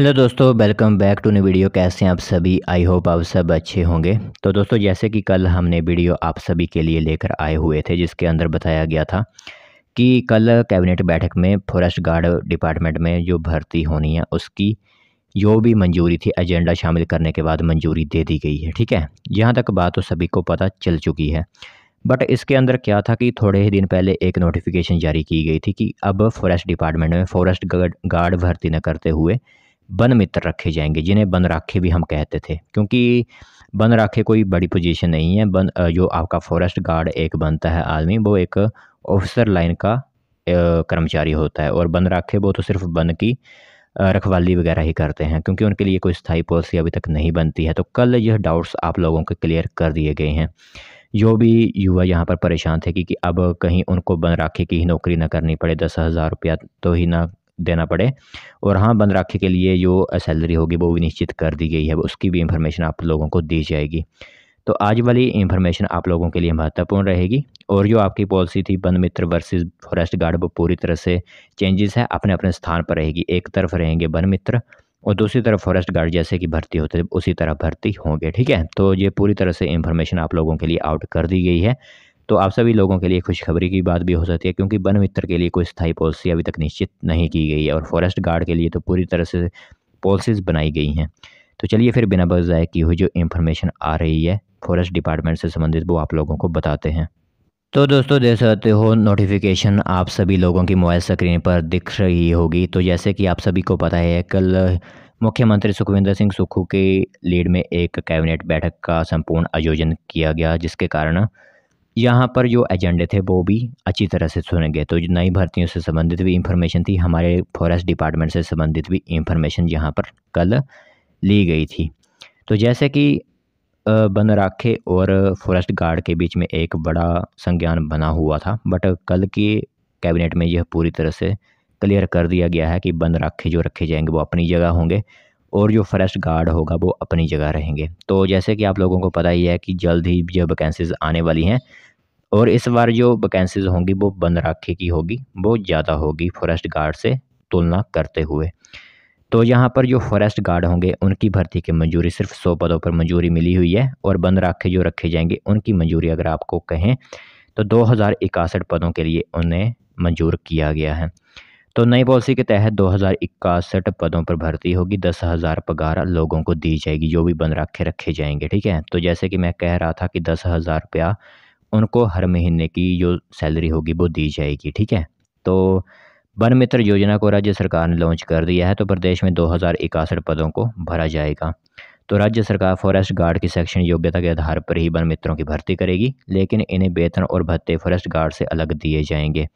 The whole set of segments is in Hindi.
हेलो दोस्तों welcome back to new video कैसे हैं आप सभी आई होप आप सब अच्छे होंगे तो दोस्तों जैसे कि कल हमने वीडियो आप सभी के लिए लेकर आए हुए थे जिसके अंदर बताया गया था कि कल कैबिनेट बैठक में फॉरेस्ट गार्ड डिपार्टमेंट में जो भर्ती होनी है उसकी जो भी मंजूरी थी एजेंडा शामिल करने के बाद मंजूरी दे दी गई है ठीक है जहाँ तक बात तो सभी को पता चल चुकी है बट इसके अंदर क्या था कि थोड़े ही दिन पहले एक नोटिफिकेशन जारी की गई थी कि अब फॉरेस्ट डिपार्टमेंट में फॉरेस्ट गार्ड भर्ती न करते हुए बन मित्र रखे जाएंगे जिन्हें बन राखे भी हम कहते थे क्योंकि बन राखे कोई बड़ी पोजीशन नहीं है बन जो आपका फॉरेस्ट गार्ड एक बनता है आदमी वो एक ऑफिसर लाइन का कर्मचारी होता है और बन राखे वो तो सिर्फ बन की रखवाली वगैरह ही करते हैं क्योंकि उनके लिए कोई स्थायी पॉलिसी अभी तक नहीं बनती है तो कल यह डाउट्स आप लोगों के क्लियर कर दिए गए हैं जो भी युवा यहाँ पर परेशान थे कि, कि अब कहीं उनको बन राखे की ही नौकरी ना करनी पड़े दस हज़ार रुपया तो ही ना देना पड़े और हाँ बंद राखे के लिए जो सैलरी होगी वो भी निश्चित कर दी गई है उसकी भी इंफॉर्मेशन आप लोगों को दी जाएगी तो आज वाली इन्फॉर्मेशन आप लोगों के लिए महत्वपूर्ण रहेगी और जो आपकी पॉलिसी थी वन मित्र वर्सेस फॉरेस्ट गार्ड वो पूरी तरह से चेंजेस है अपने अपने स्थान पर रहेगी एक तरफ रहेंगे वन मित्र और दूसरी तरफ फॉरेस्ट गार्ड जैसे कि भर्ती होते उसी तरह भर्ती होंगे ठीक है तो ये पूरी तरह से इन्फॉर्मेशन आप लोगों के लिए आउट कर दी गई है तो आप सभी लोगों के लिए खुशखबरी की बात भी हो सकती है क्योंकि वन मित्र के लिए कोई स्थायी पॉलिसी अभी तक निश्चित नहीं की गई है और फॉरेस्ट गार्ड के लिए तो पूरी तरह से पॉलिसीज़ बनाई गई हैं तो चलिए फिर बिना बस की हुई जो इन्फॉर्मेशन आ रही है फॉरेस्ट डिपार्टमेंट से संबंधित वो आप लोगों को बताते हैं तो दोस्तों देख सकते हो नोटिफिकेशन आप सभी लोगों की मोबाइल स्क्रीन पर दिख रही होगी तो जैसे कि आप सभी को पता है कल मुख्यमंत्री सुखविंदर सिंह सुक्खू के लीड में एक कैबिनेट बैठक का संपूर्ण आयोजन किया गया जिसके कारण यहाँ पर जो एजेंडे थे वो भी अच्छी तरह से सुने गए तो नई भर्तियों से संबंधित भी इंफॉर्मेशन थी हमारे फॉरेस्ट डिपार्टमेंट से संबंधित भी इंफॉर्मेशन यहाँ पर कल ली गई थी तो जैसे कि बनराखे और फॉरेस्ट गार्ड के बीच में एक बड़ा संज्ञान बना हुआ था बट कल के कैबिनेट में यह पूरी तरह से क्लियर कर दिया गया है कि बनराखे जो रखे जाएंगे वो अपनी जगह होंगे और जो फॉरेस्ट गार्ड होगा वो अपनी जगह रहेंगे तो जैसे कि आप लोगों को पता ही है कि जल्द ही जो वैकेंसीज आने वाली हैं और इस बार जो वैकेंसीज होंगी वो बंद राखी की होगी वो ज़्यादा होगी फॉरेस्ट गार्ड से तुलना करते हुए तो यहाँ पर जो फॉरेस्ट गार्ड होंगे उनकी भर्ती की मंजूरी सिर्फ सौ पदों पर मंजूरी मिली हुई है और बंद राखे जो रखे जाएंगे उनकी मंजूरी अगर आपको कहें तो दो हज़ार पदों के लिए उन्हें मंजूर किया गया है तो नई पॉलिसी के तहत दो हज़ार पदों पर भर्ती होगी दस हज़ार पगार लोगों को दी जाएगी जो भी बंद राखे रखे जाएंगे ठीक है तो जैसे कि मैं कह रहा था कि दस हज़ार रुपया उनको हर महीने की जो सैलरी होगी वो दी जाएगी ठीक है तो वन मित्र योजना को राज्य सरकार ने लॉन्च कर दिया है तो प्रदेश में दो हज़ार पदों को भरा जाएगा तो राज्य सरकार फॉरेस्ट गार्ड की सेक्शन योग्यता के आधार पर ही वन मित्रों की भर्ती करेगी लेकिन इन्हें वेतन और भत्ते फॉरेस्ट गार्ड से अलग दिए जाएंगे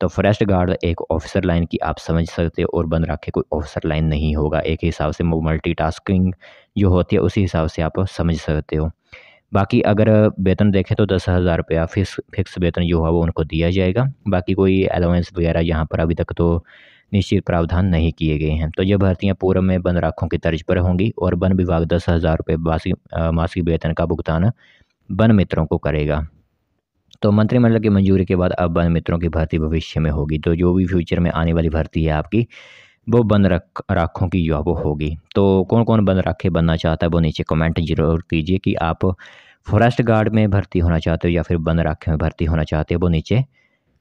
तो फॉरेस्ट गार्ड एक ऑफिसर लाइन की आप समझ सकते हो और बन रखे कोई ऑफिसर लाइन नहीं होगा एक हिसाब से मल्टीटास्किंग जो होती है उसी हिसाब से आप समझ सकते हो बाकी अगर वेतन देखें तो दस हज़ार रुपया फिक्स फिक्स वेतन जो है वो उनको दिया जाएगा बाकी कोई अलाउंस वगैरह यहाँ पर अभी तक तो निश्चित प्रावधान नहीं किए गए हैं तो ये भर्तियाँ पूर्व में वन राखों की तर्ज पर होंगी और वन विभाग दस हज़ार रुपये मासिक वेतन का भुगतान वन मित्रों को करेगा तो मंत्रिमंडल की मंजूरी के बाद अब वन मित्रों की भर्ती भविष्य में होगी तो जो भी फ्यूचर में आने वाली भर्ती है आपकी वो बंद रख राखों की जो वो होगी तो कौन कौन बंद राखे बनना चाहता है वो नीचे कमेंट जरूर कीजिए कि आप फॉरेस्ट गार्ड में भर्ती होना चाहते हो या फिर बंद राखे में भर्ती होना चाहते हो वो नीचे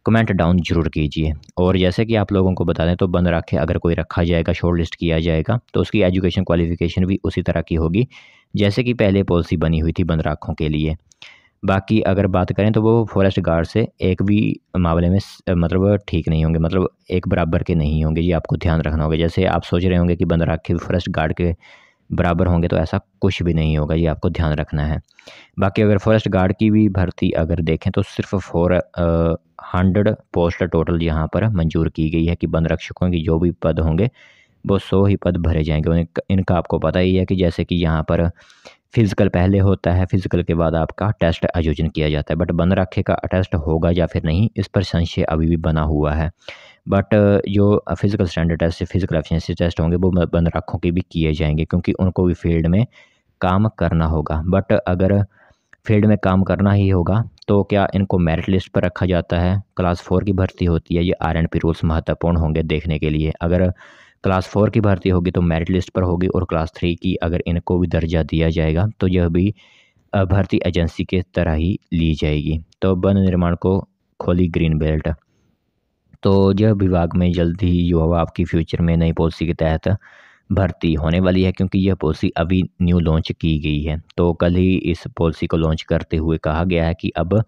कमेंट डाउन जरूर कीजिए और जैसे कि आप लोगों को बता दें तो बंद राखे अगर कोई रखा जाएगा शॉर्ट लिस्ट किया जाएगा तो उसकी एजुकेशन क्वालिफ़िकेशन भी उसी तरह की होगी जैसे कि पहले पॉलिसी बनी हुई थी बंद राखों के लिए बाकी अगर बात करें तो वो फॉरेस्ट गार्ड से एक भी मामले में मतलब ठीक नहीं होंगे मतलब एक बराबर के नहीं होंगे ये आपको ध्यान रखना होगा जैसे आप सोच रहे होंगे कि बंदर के फॉरेस्ट गार्ड के बराबर होंगे तो ऐसा कुछ भी नहीं होगा ये आपको ध्यान रखना है बाकी अगर फॉरेस्ट गार्ड की भी भर्ती अगर देखें तो सिर्फ फोर हंड्रेड पोस्ट टोटल यहाँ पर मंजूर की गई है कि बंद रक्षकों की जो भी पद होंगे वो सौ ही पद भरे जाएंगे इनका आपको पता ही है कि जैसे कि यहाँ पर फ़िज़िकल पहले होता है फ़िज़िकल के बाद आपका टेस्ट आयोजन किया जाता है बट बन रखे का टेस्ट होगा या फिर नहीं इस पर संशय अभी भी बना हुआ है बट जो physical standard test physical efficiency test होंगे वो बंद रखों के भी किए जाएंगे क्योंकि उनको भी फील्ड में काम करना होगा बट अगर फील्ड में काम करना ही होगा तो क्या इनको मेरिट लिस्ट पर रखा जाता है क्लास फोर की भर्ती होती है ये आर एंड पी रूल्स महत्वपूर्ण होंगे देखने के लिए अगर क्लास फोर की भर्ती होगी तो मेरिट लिस्ट पर होगी और क्लास थ्री की अगर इनको भी दर्जा दिया जाएगा तो यह भी भर्ती एजेंसी के तरह ही ली जाएगी तो वन निर्माण को खोली ग्रीन बेल्ट तो यह विभाग में जल्द ही युवा आपकी फ्यूचर में नई पॉलिसी के तहत भर्ती होने वाली है क्योंकि यह पॉलिसी अभी न्यू लॉन्च की गई है तो कल ही इस पॉलिसी को लॉन्च करते हुए कहा गया है कि अब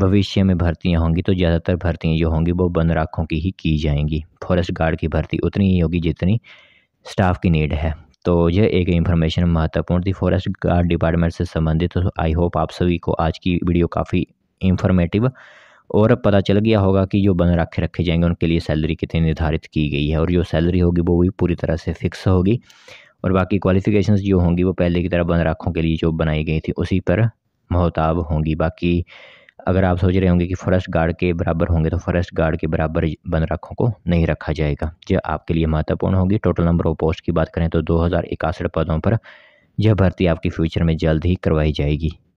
भविष्य में भर्तियाँ होंगी तो ज़्यादातर भर्तियाँ जो होंगी वो बंद राखों की ही की जाएंगी फॉरेस्ट गार्ड की भर्ती उतनी ही होगी जितनी स्टाफ की नीड है तो यह एक इन्फॉर्मेशन महत्वपूर्ण थी फॉरेस्ट गार्ड डिपार्टमेंट से संबंधित तो आई होप आप सभी को आज की वीडियो काफ़ी इन्फॉर्मेटिव और पता चल गया होगा कि जो बन रखे रखे जाएंगे उनके लिए सैलरी कितनी निर्धारित की गई है और जो सैलरी होगी वो भी पूरी तरह से फिक्स होगी और बाकी क्वालिफ़िकेशन जो होंगी वो पहले की तरह बन राखों के लिए जो बनाई गई थी उसी पर महताब होंगी बाकी अगर आप सोच रहे होंगे कि फॉरेस्ट गार्ड के बराबर होंगे तो फॉरेस्ट गार्ड के बराबर बंद रखों को नहीं रखा जाएगा यह आपके लिए महत्वपूर्ण होगी टोटल नंबर ऑफ पोस्ट की बात करें तो दो पदों पर यह भर्ती आपकी फ्यूचर में जल्द ही करवाई जाएगी